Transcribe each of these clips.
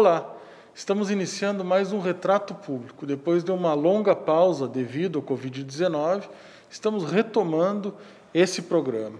Olá, estamos iniciando mais um retrato público. Depois de uma longa pausa devido ao Covid-19, estamos retomando esse programa.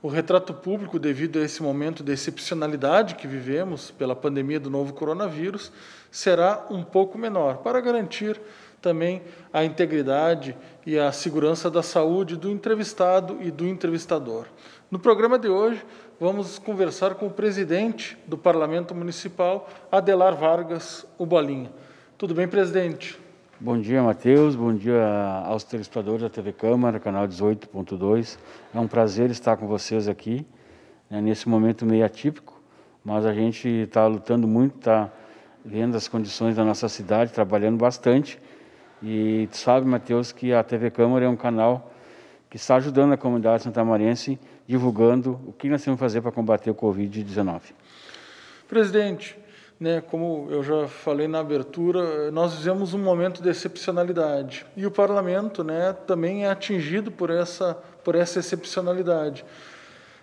O retrato público, devido a esse momento de excepcionalidade que vivemos pela pandemia do novo coronavírus, será um pouco menor, para garantir também a integridade e a segurança da saúde do entrevistado e do entrevistador. No programa de hoje, vamos conversar com o presidente do Parlamento Municipal, Adelar Vargas Ubalinha. Tudo bem, presidente? Bom dia, Matheus. Bom dia aos telespectadores da TV Câmara, canal 18.2. É um prazer estar com vocês aqui, né, nesse momento meio atípico, mas a gente está lutando muito, está vendo as condições da nossa cidade, trabalhando bastante. E tu sabe, Matheus, que a TV Câmara é um canal que está ajudando a comunidade santamariense, divulgando o que nós temos que fazer para combater o Covid-19. Presidente, né, como eu já falei na abertura, nós vivemos um momento de excepcionalidade e o parlamento né, também é atingido por essa, por essa excepcionalidade.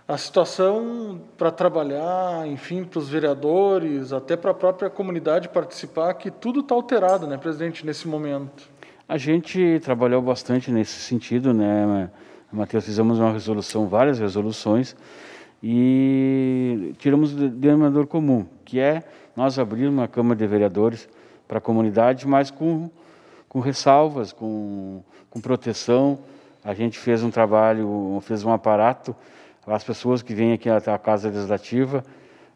A situação para trabalhar, enfim, para os vereadores, até para a própria comunidade participar, que tudo está alterado, né, presidente, nesse momento. A gente trabalhou bastante nesse sentido, né, Matheus? Fizemos uma resolução, várias resoluções, e tiramos o denominador comum, que é nós abrir uma Câmara de Vereadores para a comunidade, mas com, com ressalvas, com, com proteção. A gente fez um trabalho, fez um aparato, as pessoas que vêm aqui até a Casa Legislativa,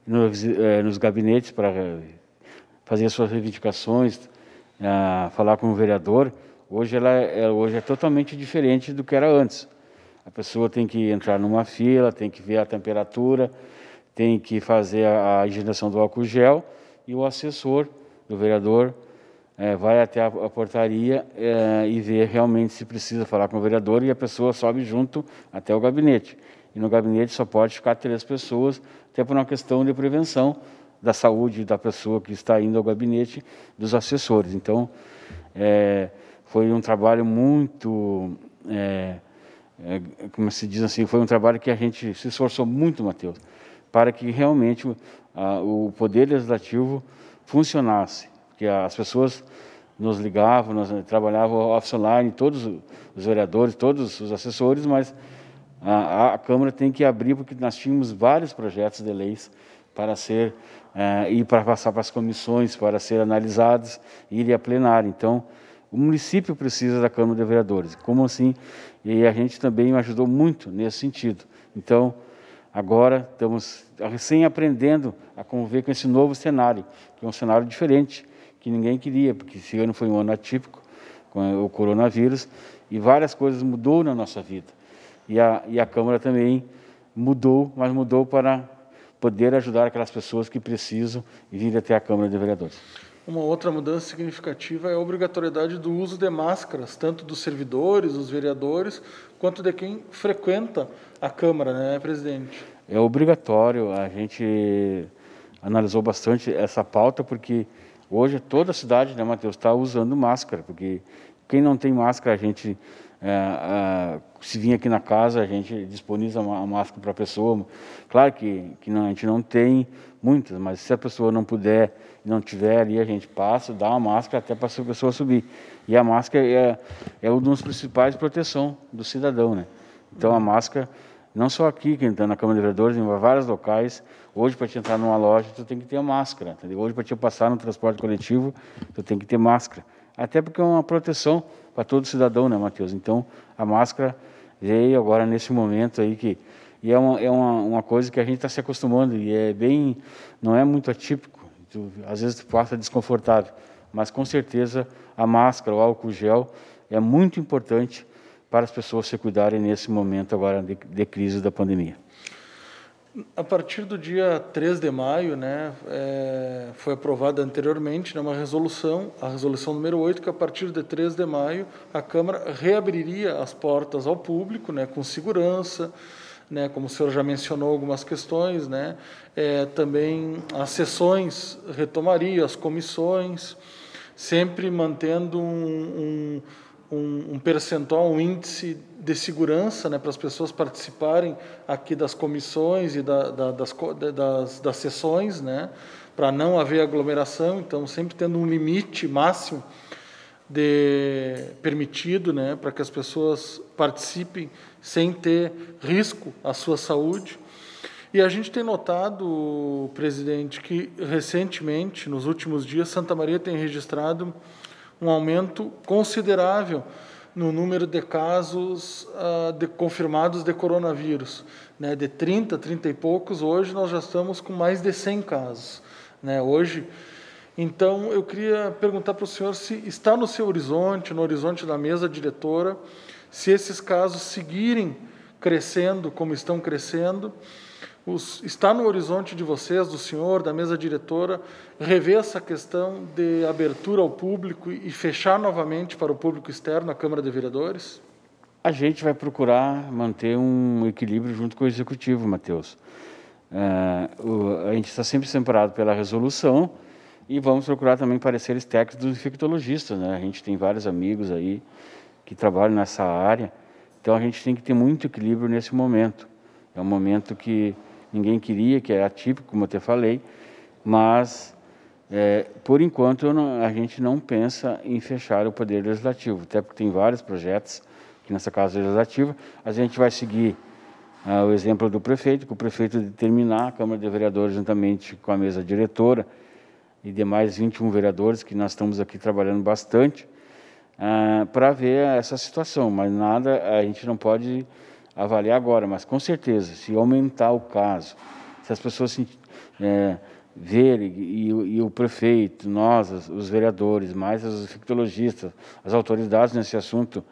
nos, eh, nos gabinetes para fazer suas reivindicações, a falar com o vereador, hoje ela é, é, hoje é totalmente diferente do que era antes. A pessoa tem que entrar numa fila, tem que ver a temperatura, tem que fazer a, a higienização do álcool gel e o assessor do vereador é, vai até a, a portaria é, e vê realmente se precisa falar com o vereador e a pessoa sobe junto até o gabinete. E no gabinete só pode ficar três pessoas, até por uma questão de prevenção, da saúde da pessoa que está indo ao gabinete, dos assessores. Então, é, foi um trabalho muito, é, é, como se diz assim, foi um trabalho que a gente se esforçou muito, Matheus, para que realmente a, o poder legislativo funcionasse, que as pessoas nos ligavam, nós eh, trabalhavam office online, todos os vereadores, todos os assessores, mas a, a Câmara tem que abrir, porque nós tínhamos vários projetos de leis para ser eh, e para passar para as comissões para ser analisadas e ir a plenário. Então, o município precisa da Câmara de Vereadores. Como assim? E a gente também ajudou muito nesse sentido. Então, agora estamos recém aprendendo a conviver com esse novo cenário, que é um cenário diferente, que ninguém queria, porque esse ano foi um ano atípico com o coronavírus e várias coisas mudou na nossa vida. E a, e a Câmara também mudou, mas mudou para poder ajudar aquelas pessoas que precisam e vir até a Câmara de Vereadores. Uma outra mudança significativa é a obrigatoriedade do uso de máscaras, tanto dos servidores, dos vereadores, quanto de quem frequenta a Câmara, né, presidente? É obrigatório. A gente analisou bastante essa pauta, porque hoje toda a cidade, né, Matheus, está usando máscara, porque quem não tem máscara, a gente é, é, se vir aqui na casa, a gente disponibiliza a máscara para a pessoa. Claro que, que não, a gente não tem muitas, mas se a pessoa não puder, não tiver ali, a gente passa, dá uma máscara até para a pessoa subir. E a máscara é, é uma das principais proteção do cidadão, né? Então a máscara, não só aqui, que está na Câmara de Vereadores, em vários locais, hoje para te entrar numa loja, tu tem que ter a máscara. Entendeu? Hoje para te passar no transporte coletivo, tu tem que ter máscara. Até porque é uma proteção para todo cidadão, né, Matheus? Então, a máscara veio agora nesse momento aí que... E é uma, é uma, uma coisa que a gente está se acostumando e é bem... Não é muito atípico. Tu, às vezes tu passa desconfortável. Mas, com certeza, a máscara, o álcool gel, é muito importante para as pessoas se cuidarem nesse momento agora de, de crise da pandemia. A partir do dia 3 de maio, né, é, foi aprovada anteriormente né, uma resolução, a resolução número 8, que a partir de 3 de maio a Câmara reabriria as portas ao público, né, com segurança, né, como o senhor já mencionou algumas questões, né, é, também as sessões retomariam, as comissões, sempre mantendo um, um um, um percentual, um índice de segurança né, para as pessoas participarem aqui das comissões e da, da, das, das, das sessões, né, para não haver aglomeração, então sempre tendo um limite máximo de permitido, né, para que as pessoas participem sem ter risco à sua saúde. E a gente tem notado, presidente, que recentemente, nos últimos dias, Santa Maria tem registrado um aumento considerável no número de casos uh, de, confirmados de coronavírus. Né? De 30, 30 e poucos, hoje nós já estamos com mais de 100 casos. Né? Hoje, então, eu queria perguntar para o senhor se está no seu horizonte, no horizonte da mesa diretora, se esses casos seguirem crescendo como estão crescendo, os, está no horizonte de vocês, do senhor, da mesa diretora, rever essa questão de abertura ao público e, fechar novamente para o público externo a Câmara de Vereadores? A gente vai procurar manter um equilíbrio junto com o executivo, Matheus. Uh, eh, a gente está sempre separado pela resolução e vamos procurar também pareceres técnicos dos infectologistas. Né? A gente tem vários amigos aí que trabalham nessa área, então a gente tem que ter muito equilíbrio nesse momento. É um momento que ninguém queria, que é atípico, como eu te falei, mas é, por enquanto não, a gente não pensa em fechar o Poder Legislativo, até porque tem vários projetos aqui nessa Casa Legislativa. A gente vai seguir ah, o exemplo do prefeito, que o prefeito determinar, a Câmara de Vereadores, juntamente com a mesa diretora e demais 21 vereadores, que nós estamos aqui trabalhando bastante, ah, para ver essa situação, mas nada, a gente não pode avaliar agora, mas com certeza, se aumentar o caso, se as pessoas se, é, verem, e, e, o prefeito, nós, os vereadores, mais os infectologistas, as autoridades nesse assunto,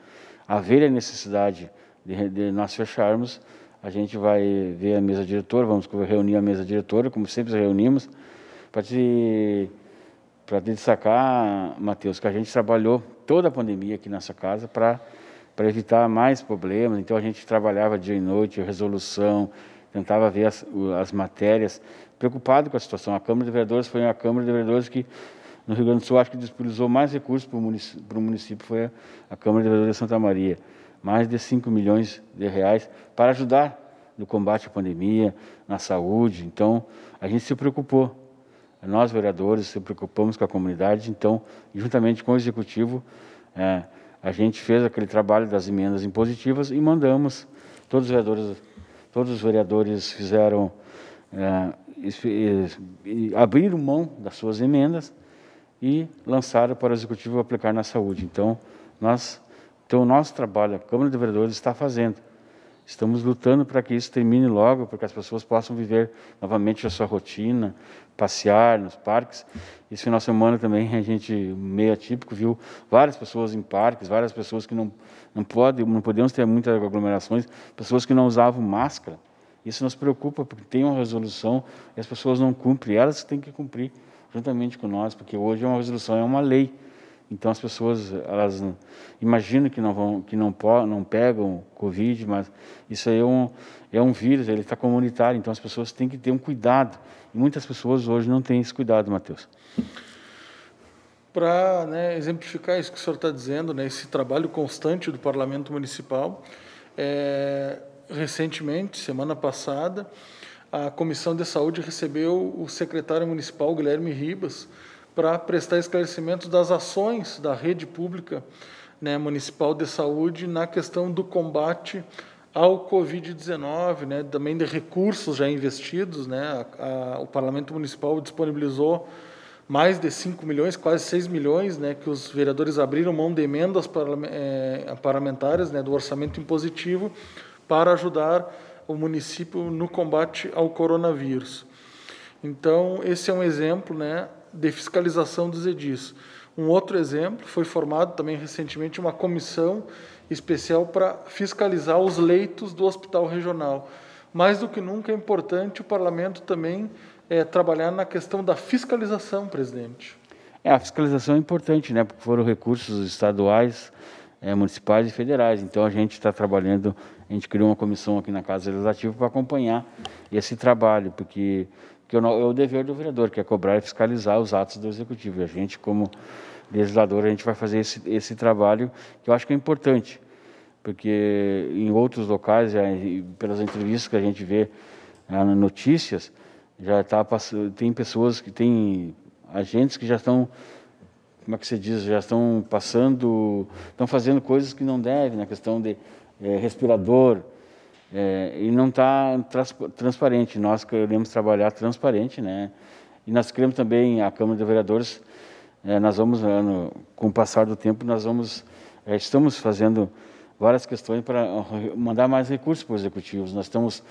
haver a necessidade de, de nós fecharmos, a gente vai ver a mesa diretora, vamos reunir a mesa diretora, como sempre reunimos, para destacar, Matheus, que a gente trabalhou toda a pandemia aqui nessa casa para para evitar mais problemas. Então a gente trabalhava dia e noite, resolução, tentava ver as, as matérias, preocupado com a situação. A Câmara de Vereadores foi a Câmara de Vereadores que, no Rio Grande do Sul, acho que disponibilizou mais recursos para o município, município, foi a, a Câmara de Vereadores de Santa Maria. Mais de 5 milhões de reais para ajudar no combate à pandemia, na saúde. Então, a gente se preocupou. Nós, vereadores, se preocupamos com a comunidade. Então, juntamente com o Executivo, é, a gente fez aquele trabalho das emendas impositivas e mandamos. Todos os vereadores, todos os vereadores fizeram, é, abriram mão das suas emendas e lançaram para o Executivo aplicar na saúde. Então, nós, então o nosso trabalho, a Câmara de Vereadores está fazendo Estamos lutando para que isso termine logo, para que as pessoas possam viver novamente a sua rotina, passear nos parques. Esse final de semana também a gente, meio atípico, viu várias pessoas em parques, várias pessoas que não, não podem, não podemos ter muitas aglomerações, pessoas que não usavam máscara. Isso nos preocupa, porque tem uma resolução e as pessoas não cumprem, elas têm que cumprir juntamente com nós, porque hoje é uma resolução, é uma lei. Então as pessoas elas imaginam que não vão, que não não pegam covid, mas isso aí é um é um vírus, ele está comunitário. Então as pessoas têm que ter um cuidado. E muitas pessoas hoje não têm esse cuidado, Mateus. Para né, exemplificar isso que o senhor está dizendo, né, esse trabalho constante do Parlamento Municipal, é, recentemente, semana passada, a Comissão de Saúde recebeu o secretário municipal Guilherme Ribas para prestar esclarecimentos das ações da rede pública né, municipal de saúde na questão do combate ao Covid-19, né, também de recursos já investidos. Né, a, a, o Parlamento Municipal disponibilizou mais de 5 milhões, quase 6 milhões, né, que os vereadores abriram mão de emendas eh, parlamentares né, do orçamento impositivo para ajudar o município no combate ao coronavírus. Então, esse é um exemplo né, de fiscalização dos edis. Um outro exemplo, foi formado também recentemente uma comissão especial para fiscalizar os leitos do hospital regional. Mais do que nunca é importante o parlamento também é, trabalhar na questão da fiscalização, presidente. É, a fiscalização é importante, né? Porque foram recursos estaduais, é, municipais e federais. Então a gente está trabalhando, a gente criou uma comissão aqui na Casa Legislativa para acompanhar esse trabalho, porque que é o dever do vereador, que é cobrar e fiscalizar os atos do executivo. E a gente, como legislador, a gente vai fazer esse, esse trabalho que eu acho que é importante, porque em outros locais, pelas entrevistas que a gente vê nas notícias, já tá, tem pessoas que têm agentes que já estão como é que se diz, já estão passando, estão fazendo coisas que não devem, na questão de é, respirador, é, e não está trans, transparente. Nós queremos trabalhar transparente, né? E nós queremos também, a Câmara de Vereadores, é, nós vamos, é, no, com o passar do tempo, nós vamos, é, estamos fazendo várias questões para mandar mais recursos para os executivos. Nós estamos,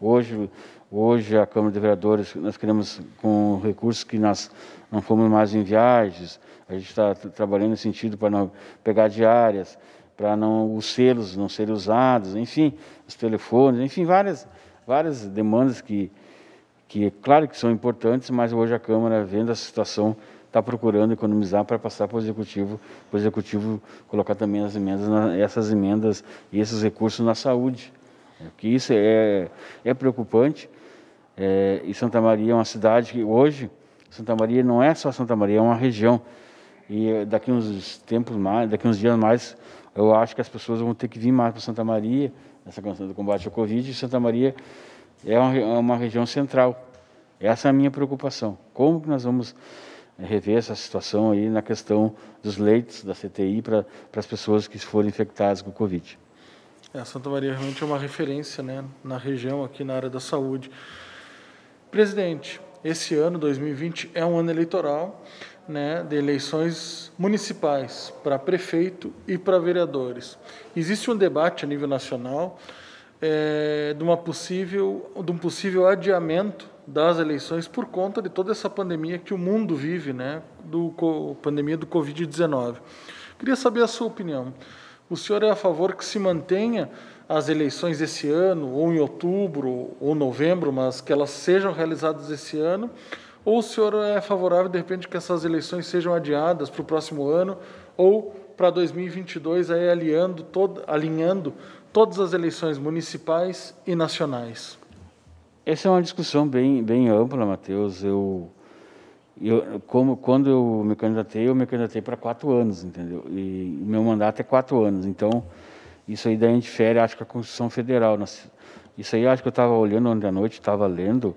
hoje, hoje a Câmara de Vereadores, nós queremos, com recursos que nós não fomos mais em viagens, a gente está trabalhando no sentido para não pegar diárias, para não os selos não serem usados, enfim, os telefones, enfim, várias várias demandas que que é claro que são importantes, mas hoje a Câmara vendo a situação está procurando economizar para passar para o executivo, para o executivo colocar também as emendas, essas emendas e esses recursos na saúde, que isso é é preocupante. É, e Santa Maria é uma cidade que hoje Santa Maria não é só Santa Maria, é uma região e eh, daqui uns tempos mais, daqui uns dias mais, eu acho que as pessoas vão ter que vir mais para Santa Maria, nessa questão do combate ao Covid, e Santa Maria é uma, é uma região central. Essa é a minha preocupação. Como que nós vamos é, rever essa situação aí na questão dos leitos da CTI para as pessoas que forem infectadas com o Covid? É, Santa Maria realmente é uma referência né, na região, aqui na área da saúde. Presidente, esse ano, 2020, é um ano eleitoral né, de eleições municipais para prefeito e para vereadores. Existe um debate a nível nacional é, de, uma possível, de um possível adiamento das eleições por conta de toda essa pandemia que o mundo vive, né, do pandemia do Covid-19. Queria saber a sua opinião. O senhor é a favor que se mantenha as eleições esse ano, ou em outubro, ou novembro, mas que elas sejam realizadas esse ano? Ou o senhor é favorável, de repente, que essas eleições sejam adiadas para o próximo ano ou para 2022, aí aliando todo, alinhando todas as eleições municipais e nacionais? Essa é uma discussão bem, bem ampla, Matheus. Eu, eu, como, quando eu me candidatei, eu me candidatei para quatro anos, entendeu? E meu mandato é quatro anos. Então, isso aí daí a gente fere, acho que a Constituição Federal. Isso aí acho que eu estava olhando ontem à noite, estava lendo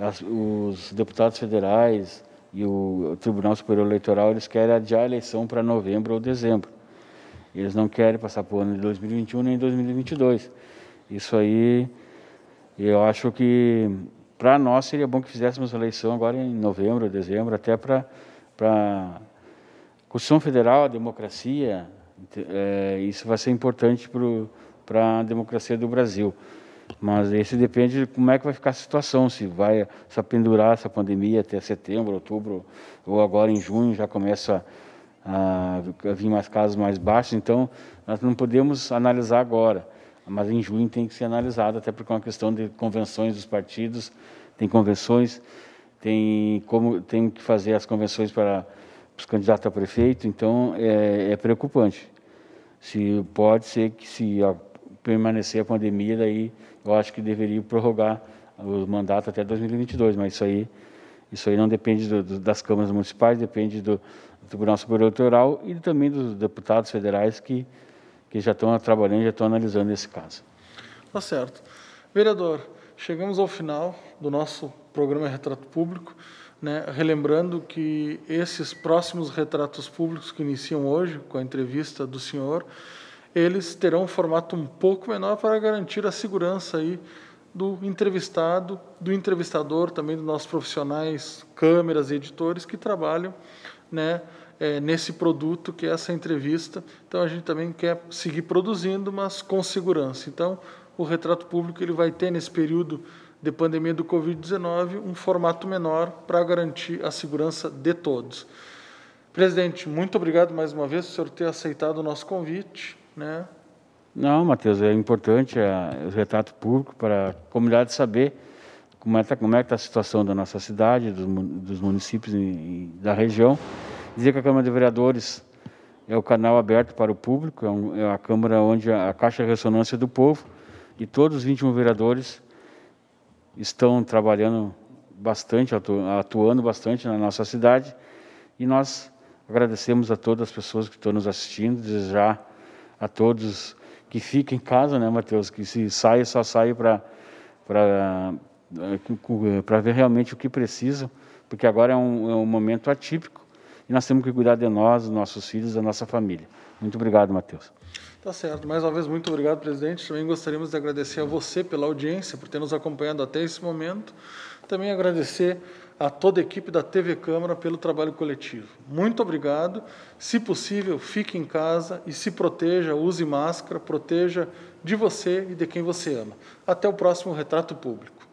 as, os deputados federais e o Tribunal Superior Eleitoral eles querem adiar a eleição para novembro ou dezembro. Eles não querem passar por ano de 2021 nem 2022. Isso aí, eu acho que para nós seria bom que fizéssemos a eleição agora em novembro, dezembro, até para a Constituição Federal, a democracia, é, isso vai ser importante para a democracia do Brasil. Mas esse depende de como é que vai ficar a situação, se vai se pendurar essa pandemia até setembro, outubro, ou agora em junho já começa a, a vir mais casos mais baixos. Então, nós não podemos analisar agora, mas em junho tem que ser analisado, até porque é uma questão de convenções dos partidos, tem convenções, tem como tem que fazer as convenções para os candidatos a prefeito, então é, é preocupante. Se pode ser que se a permanecer a pandemia, daí eu acho que deveria prorrogar o mandato até 2022, mas isso aí, isso aí não depende do, do, das câmaras municipais, depende do, do Tribunal Superior Eleitoral e também dos deputados federais que, que já estão trabalhando, já estão analisando esse caso. Tá certo. Vereador, chegamos ao final do nosso programa Retrato Público, né? relembrando que esses próximos retratos públicos que iniciam hoje, com a entrevista do senhor, eles terão um formato um pouco menor para garantir a segurança aí do entrevistado, do entrevistador, também dos nossos profissionais, câmeras e editores que trabalham né, é, nesse produto que é essa entrevista. Então a gente também quer seguir produzindo, mas com segurança. Então o retrato público ele vai ter nesse período de pandemia do Covid-19 um formato menor para garantir a segurança de todos. Presidente, muito obrigado mais uma vez por ter aceitado o nosso convite né? Não, Matheus, é importante é, é o retrato público para a comunidade saber como é, tá, como é que está a situação da nossa cidade, dos, dos municípios e, e, da região. Dizer que a Câmara de Vereadores é o canal aberto para o público, é, um, é a Câmara onde a, a Caixa de Ressonância do povo e todos os 21 vereadores estão trabalhando bastante, atu, atuando bastante na nossa cidade e nós agradecemos a todas as pessoas que estão nos assistindo, desejar a todos que ficam em casa, né, Mateus? Que se saia, só saia para eh, ver realmente o que precisam, porque agora é um, é um momento atípico e nós temos que cuidar de nós, dos nossos filhos, da nossa família. Muito obrigado, Matheus. Tá certo. Mais uma vez, muito obrigado, presidente. Também gostaríamos de agradecer a você pela audiência, por ter nos acompanhado até esse momento. Também agradecer a toda a equipe da TV Câmara pelo trabalho coletivo. Muito obrigado. Se possível, fique em casa e se proteja, use máscara, proteja de você e de quem você ama. Até o próximo Retrato Público.